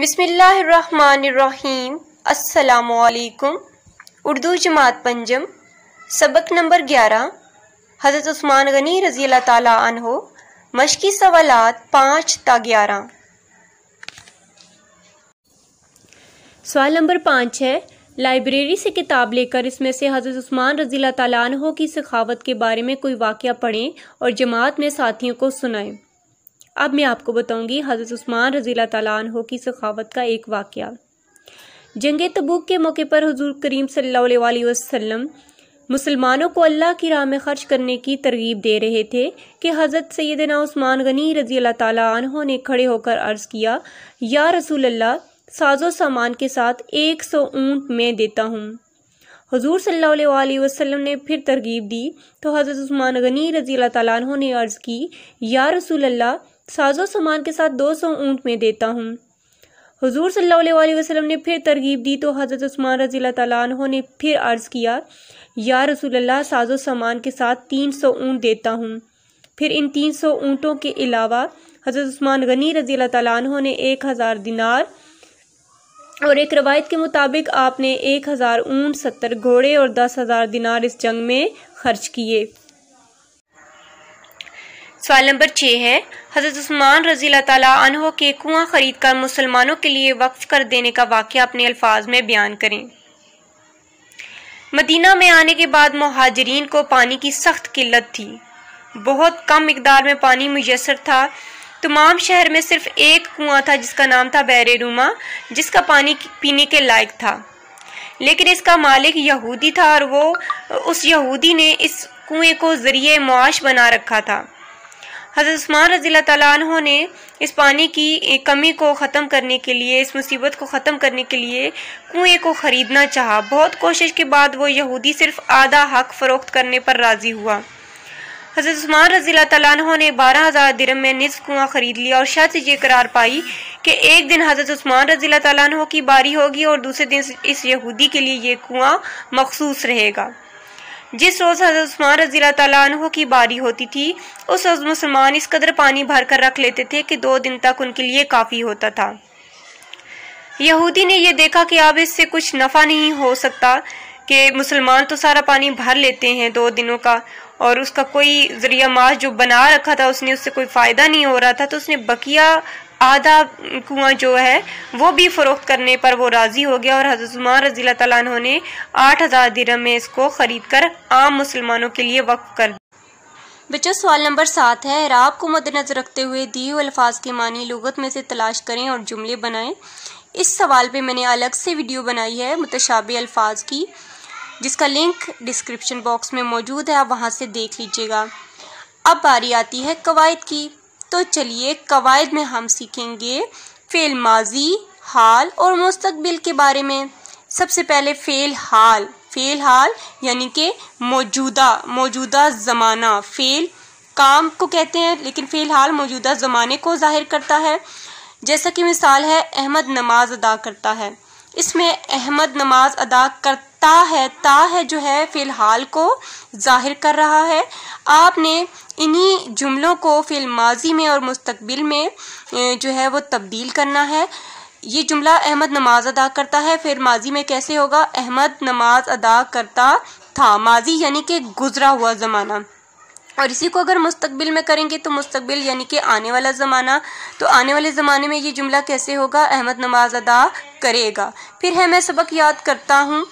बिसमीम् अल्लाम उर्दू जमात पंजम सबक नंबर ग्यारह हज़रत उस्मान गनी रज़ी अल्लाह ताला अनहो मशकी सवाल पाँच ता ग्यारह सवाल नंबर पाँच है लाइब्रेरी से किताब लेकर इसमें से हज़रत उस्मान रज़ी अल्लाह ताला अनहो की सखावत के बारे में कोई वाक़ पढ़ें और जमात में साथियों को सुनाएं अब मैं आपको बताऊंगी हज़रत उस्मान रजीला तैन की सखावत का एक वाक़ जंग तबूक के मौके पर हजूर करीम सल वसम मुसलमानों को अल्लाह की राह में खर्च करने की तरगीब दे रहे थे कि हज़रत सैदना उस्मान गनी रजी अल्लाह तहों ने खड़े होकर अर्ज़ किया या रसूल अल्लाह साजो सामान के साथ एक सौ ऊँट में देता हूँ हजूर सल्ला वसलम ने फिर तरगीब दी तो हज़रत उस्मान गनी रजी अल्लाह तहों ने अर्ज़ की या रसूल अल्लाह साजो सामान के साथ दो सौ ऊँट में देता हूँ हजूर सल्ला वसलम ने फिर तरगीब दी तो हज़रत ऊस्मान रज़ी तु ने फिर अर्ज़ किया या रसूल साजो सामान के साथ तीन सौ ऊँट देता हूँ फिर इन तीन सौ ऊँटों के अलावा हज़रत ऊस्मान गनी रज़ी तु ने एक हज़ार दिनार और एक रवायत के मुताबिक आपने एक हज़ार ऊँट सत्तर घोड़े और दस हज़ार दिनार इस जंग में खर्च किए सवाल नंबर छः है हज़रत उस्मान रजी तु के कुआँ ख़रीद कर मुसलमानों के लिए वक्फ कर देने का वाक़ अपने अल्फाज में बयान करें मदीना में आने के बाद महाजरीन को पानी की सख्त किल्लत थी बहुत कम मकदार में पानी मैसर था तमाम शहर में सिर्फ एक कुआं था जिसका नाम था बैर जिसका पानी पीने के लायक था लेकिन इसका मालिक यहूदी था और वो उस यहूदी ने इस कुएं को ज़रिए मुआश बना रखा था हज़रत उस्मान रजी तु ने इस पानी की कमी को ख़त्म करने के लिए इस मुसीबत को ख़त्म करने के लिए कुएँ को ख़रीदना चाहा बहुत कोशिश के बाद वो यहूदी सिर्फ आधा हक फ़रोख्त करने पर राज़ी हुआ हज़रत उस्मान रजी तु ने बारह हज़ार दिरम में निसफ कुआँ ख़रीद लिया और शायद ये करार पाई कि एक दिन हज़रत उस्मान रजी तु की बारी होगी और दूसरे दिन इस यहूदी के लिए ये कुआँ मखसूस रहेगा जिस रोज़ हज़रत उस्मान रजी तु की बारी होती थी उस रोज़ मुसलमान इस कदर पानी भर कर रख लेते थे कि दो दिन तक उनके लिए काफ़ी होता था यहूदी ने यह देखा कि अब इससे कुछ नफ़ा नहीं हो सकता कि मुसलमान तो सारा पानी भर लेते हैं दो दिनों का और उसका कोई ज़रिया माश जो बना रखा था उसने उससे कोई फ़ायदा नहीं हो रहा था तो उसने बकिया आधा कुआं जो है वो भी फ़रोख्त करने पर वो राज़ी हो गया और हज़रत उमर रज़ी तु ने आठ हज़ार दिरम में इसको ख़रीद कर आम मुसलमानों के लिए वक्फ कर दिया बच्चों सवाल नंबर सात है राब को मद्देनजर रखते हुए दिए अल्फाज के मानी लुगत में से तलाश करें और जुमले बनाएं इस सवाल पे मैंने अलग से वीडियो बनाई है मुतशाबी अल्फाज की जिसका लिंक डिस्क्रिप्शन बॉक्स में मौजूद है आप वहाँ से देख लीजिएगा अब बारी आती है कवायद की तो चलिए कवायद में हम सीखेंगे फ़ेल माजी हाल और मुस्तबिल के बारे में सबसे पहले फ़ेल हाल फ़ेल हाल यानी कि मौजूदा मौजूदा ज़माना फ़ेल काम को कहते हैं लेकिन फ़िलहाल मौजूदा ज़माने को जाहिर करता है जैसा कि मिसाल है अहमद नमाज अदा करता है इसमें अहमद नमाज अदा करता है ता है जो है फ़िलहाल को जाहिर कर रहा है आपने इन्हीं जुमलों को फिल माजी में और मुस्तबिल में जो है वो तब्दील करना है ये जुमला अहमद नमाज अदा करता है फिर माजी में कैसे होगा अहमद नमाज अदा करता था माजी यानी कि गुजरा हुआ ज़माना और इसी को अगर मुस्तबिल में करेंगे तो मुस्तबिल यानी कि आने वाला ज़माना तो आने वाले ज़माने में ये जुमला कैसे होगा अहमद नमाज अदा करेगा फिर है मैं सबक याद करता हूँ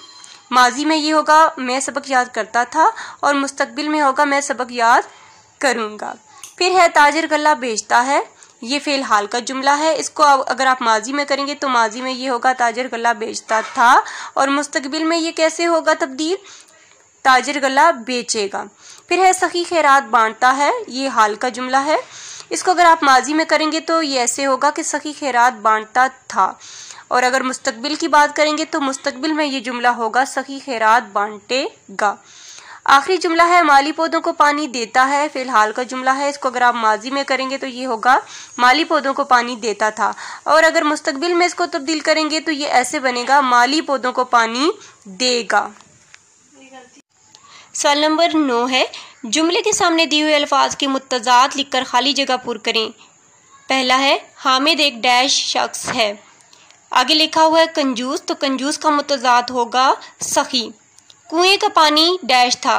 माजी में ये होगा मैं सबक याद करता था और मुस्तबिल में होगा मैं सबक याद करूँगा फिर है ताजर गला बेचता है ये फ़िलहाल का जुमला है इसको अगर आप माजी में करेंगे तो माजी में ये होगा ताजर गला बेचता था और मुस्तबिल में ये कैसे होगा तब्दील ताजर गला बेचेगा फिर है सखी खैरात बांटता है ये हाल का जुमला है इसको अगर आप माजी में करेंगे तो ये ऐसे होगा कि सखी खैरात बांटता था और अगर मुस्तबिल की बात करेंगे तो मुस्तबिल में ये जुमला होगा सखी खैरात बांटेगा आखिरी जुमला है माली पौधों को पानी देता है फिलहाल का जुमला है इसको अगर आप माजी में करेंगे तो ये होगा माली पौधों को पानी देता था और अगर मुस्तबिल में इसको तब्दील करेंगे तो ये ऐसे बनेगा माली पौधों को पानी देगा सवाल नंबर नौ है जुमले के सामने दिए हुए अल्फाज के लिख लिखकर खाली जगह पुर करें पहला है हामिद एक डैश शख्स है आगे लिखा हुआ है कंजूस तो कंजूस का मुतजाद होगा सखी कुएं का पानी डैश था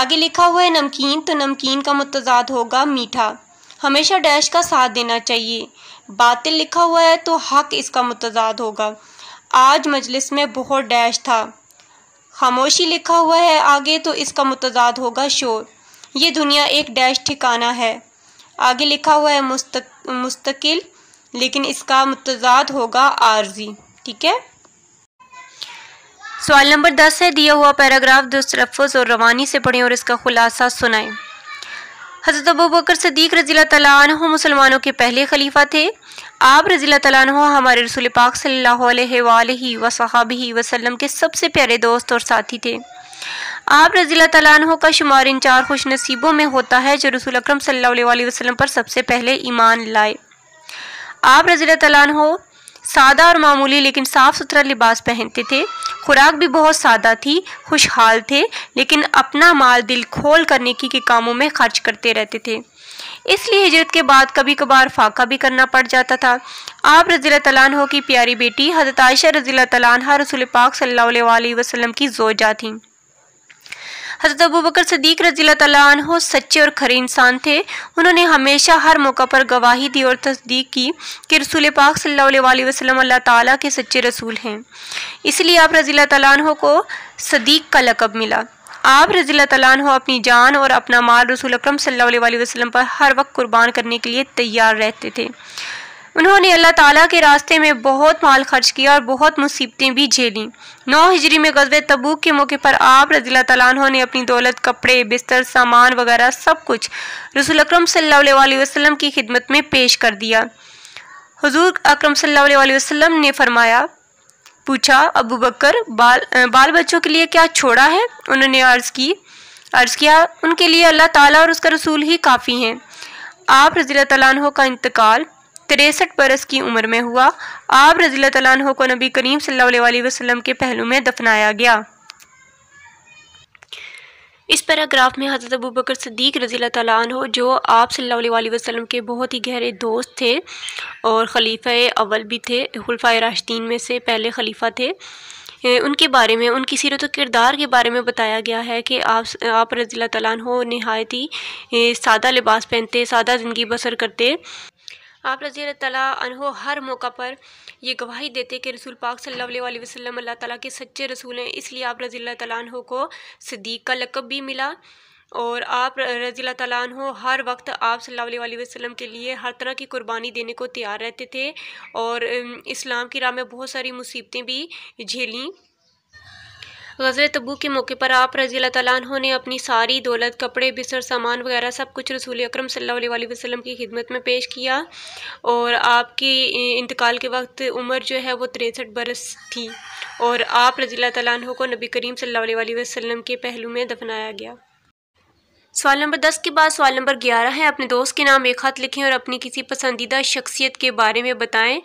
आगे लिखा हुआ है नमकीन तो नमकीन का मतजाद होगा मीठा हमेशा डैश का साथ देना चाहिए बातिल लिखा हुआ है तो हक इसका मतजाद होगा आज मजलिस में बहुत डैश था खामोशी लिखा हुआ है आगे तो इसका मतजाद होगा शोर ये दुनिया एक डैश ठिकाना है आगे लिखा हुआ है मुस्तक मुस्तकिल लेकिन इसका मतजाद होगा आर्जी ठीक है सवाल नंबर दस है दिया हुआ पैराग्राफ दुस्त तलफ़ और रवानी से पढ़ें और इसका खुलासा सुनाएं हज़रत अबू बकर सदीक रजील तु मुसलमानों के पहले खलीफा थे आप रजील तु हमारे रसुल पाक सल्ला वसहाबी वसलम के सबसे प्यारे दोस्त और साथी थे आप रजील तु का शुमार इन चार खुश नसीबों में होता है जो रसुल अक्रम सल वसलम पर सबसे पहले ईमान लाए आप रजील तु सादा और मामूली लेकिन साफ़ सुथरा लिबास पहनते थे खुराक भी बहुत सादा थी खुशहाल थे लेकिन अपना माल दिल खोल कर नेकी के कामों में खर्च करते रहते थे इसलिए हिजरत के बाद कभी कभार फाका भी करना पड़ जाता था आप रजील तैन की प्यारी बेटी हजरत आयशा रजील तैन रसूल पाक सल्ला वसलम की जोजा थी हज़रत अबू बकर सदीक रजील तहो सच्चे और खरे इंसान थे उन्होंने हमेशा हर मौका पर गवाही दी और तस्दीक की कि रसूल पाक सल्ला वसलम अल्लाह ताली के सच्चे रसूल हैं इसलिए आप रजील तहो को सदीक का लकब मिला आप रजील तु अपनी जान और अपना माल रसूल अक्रम सल्ला वसलम पर हर वक्त कुर्बान करने के लिए तैयार रहते थे उन्होंने अल्लाह ताला के रास्ते में बहुत माल खर्च किया और बहुत मुसीबतें भी झेली नौ हिजरी में गजब तबूक के मौके पर आप रजील तला ने अपनी दौलत कपड़े बिस्तर सामान वगैरह सब कुछ रसूल अक्रम सम की खिदमत में पेश कर दिया हजूर अक्रम सम ने फरमाया पूछा अबू बकर बाल बाल बच्चों के लिए क्या छोड़ा है उन्होंने अर्ज़ की अर्ज़ किया उनके लिए अल्लाह ताला और उसका रसूल ही काफ़ी हैं आप रजील तला का इंतकाल तिरसठ बरस की उम्र में हुआ आप रजील तैनह को नबी करीम सल अलैहि के पहलू में दफनाया गया इस पैराग्राफ में हज़रत अबू बकर सदीक रज़ी तु जो आप सल्ला वसलम के बहुत ही गहरे दोस्त थे और ख़लीफे अव्वल भी थे खुलफा राशदीन में से पहले खलीफा थे उनके बारे में उनकी सीरत किरदार के बारे में बताया गया है कि आप आप रज़ी तु नहायत ही सादा लिबास पहनते सादा ज़िंदगी बसर करते आप रज़ी तला हर मौका पर यह गवाही देते कि रसूल पाक सल्ला वसलम अल्लाह ताली के सच्चे रसूल हैं इसलिए आप रज़ी तला को सदीक का लकब भी मिला और आप रज़ी तनो हर वक्त आप सल्ला वसलम के लिए हर तरह की कुर्बानी देने को तैयार रहते थे और इस्लाम की राह में बहुत सारी मुसीबतें भी झेलें गज़ल तबू के मौके पर आप रजी तन ने अपनी सारी दौलत कपड़े बिस्तर सामान वगैरह सब कुछ रसूल अक्रम वसलम की खिदमत में पेश किया और आपकी इंतकाल के वक्त उम्र जो है वो तिरसठ बरस थी और आप रजी तु को नबी करीम सल वसम के पहलू में दफनाया गया सवाल नंबर दस के बाद सवाल नंबर ग्यारह है अपने दोस्त के नाम एक खत लिखें और अपनी किसी पसंदीदा शख्सियत के बारे में बताएं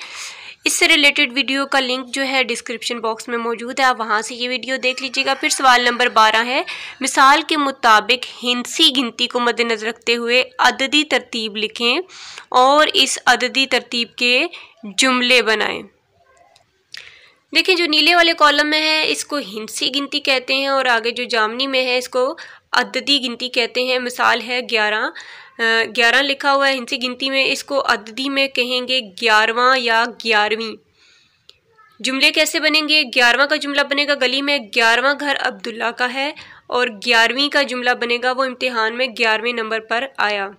इससे रिलेटेड वीडियो का लिंक जो है डिस्क्रिप्शन बॉक्स में मौजूद है आप वहाँ से ये वीडियो देख लीजिएगा फिर सवाल नंबर बारह है मिसाल के मुताबिक हिंसी गिनती को मद्देनजर रखते हुए अददी तरतीब लिखें और इस अददी तरतीब के जुमले बनाएं देखिए जो नीले वाले कॉलम में है इसको हिंसी गिनती कहते हैं और आगे जो जामनी में है इसको अददी गिनती कहते हैं मिसाल है ग्यारह ग्यारह लिखा हुआ है हिंसी गिनती में इसको अददी में कहेंगे ग्यारहवा या ग्यारहवीं जुमले कैसे बनेंगे ग्यारहवा का जुमला बनेगा गली में ग्यारहवा घर अब्दुल्ला का है और ग्यारहवीं का जुमला बनेगा वो इम्तिहान में ग्यारहवें नंबर पर आया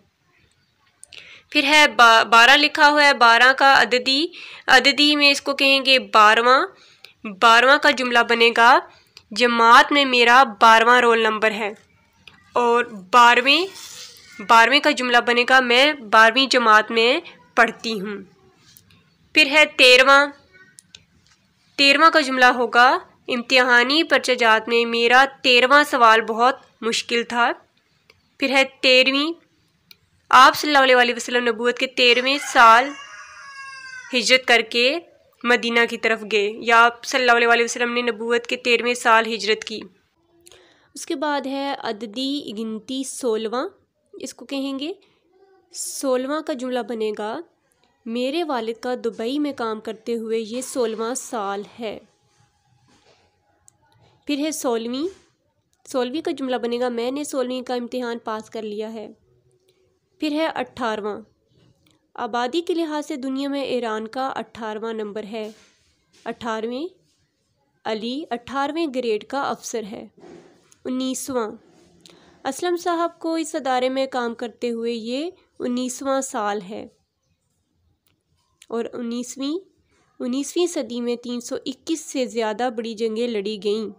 फिर है बा, बारह लिखा हुआ है बारह का अददी अददी में इसको कहेंगे बारवा बारवा का जुमला बनेगा जमात में मेरा बारवा रोल नंबर है और बारहवें बारहवीं का जुमला बनेगा मैं बारहवीं जमात में पढ़ती हूँ फिर है तेरवा तेरवा का जुमला होगा इम्तहानी परचाजात में मेरा तेरवा सवाल बहुत मुश्किल था फिर है तेरहवीं आप सल्लल्लाहु अलैहि वसल्लम नबूत के तेरहवें साल हिजरत करके मदीना की तरफ गए या आप सल्लल्लाहु अलैहि वसल्लम ने नबूत के तेरहवें साल हिजरत की उसके बाद है अददी गिनती सोलवा इसको कहेंगे सोलवा का जुमला बनेगा मेरे वालिद का दुबई में काम करते हुए ये सोलवा साल है फिर है सोलहवीं सोलहवीं का जुमला बनेगा मैंने सोलहवीं का इम्तहान पास कर लिया है फिर है अट्ठारवा आबादी के लिहाज से दुनिया में ईरान का अट्ठारवा नंबर है अट्ठारहवें अली अट्ठारहवें ग्रेड का अफसर है उन्नीसवा असलम साहब को इस अदारे में काम करते हुए ये उन्नीसवां साल है और उन्नीसवीं उन्नीसवीं सदी में 321 से ज़्यादा बड़ी जंगें लड़ी गईं